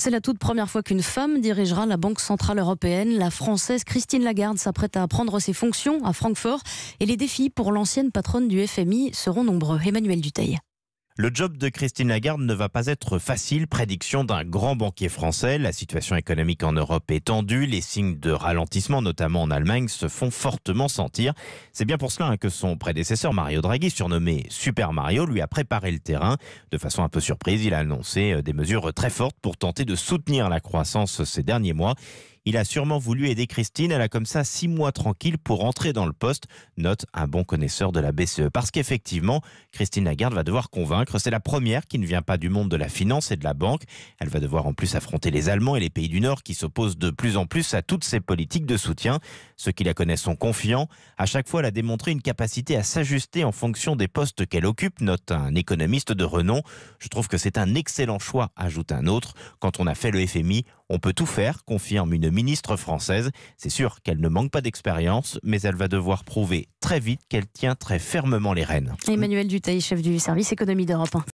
C'est la toute première fois qu'une femme dirigera la Banque Centrale Européenne. La Française Christine Lagarde s'apprête à prendre ses fonctions à Francfort et les défis pour l'ancienne patronne du FMI seront nombreux. Emmanuel Duteil. Le job de Christine Lagarde ne va pas être facile, prédiction d'un grand banquier français. La situation économique en Europe est tendue, les signes de ralentissement, notamment en Allemagne, se font fortement sentir. C'est bien pour cela que son prédécesseur Mario Draghi, surnommé Super Mario, lui a préparé le terrain. De façon un peu surprise, il a annoncé euh, des mesures très fortes pour tenter de soutenir la croissance ces derniers mois. Il a sûrement voulu aider Christine. Elle a comme ça six mois tranquille pour entrer dans le poste, note un bon connaisseur de la BCE. Parce qu'effectivement, Christine Lagarde va devoir convaincre. C'est la première qui ne vient pas du monde de la finance et de la banque. Elle va devoir en plus affronter les Allemands et les pays du Nord qui s'opposent de plus en plus à toutes ces politiques de soutien. Ceux qui la connaissent sont confiants. À chaque fois, elle a démontré une capacité à s'ajuster en fonction des postes qu'elle occupe, note un économiste de renom. Je trouve que c'est un excellent choix, ajoute un autre. Quand on a fait le FMI, on peut tout faire, confirme une ministre française. C'est sûr qu'elle ne manque pas d'expérience, mais elle va devoir prouver très vite qu'elle tient très fermement les rênes. Emmanuel Dutaille, chef du service économie d'Europe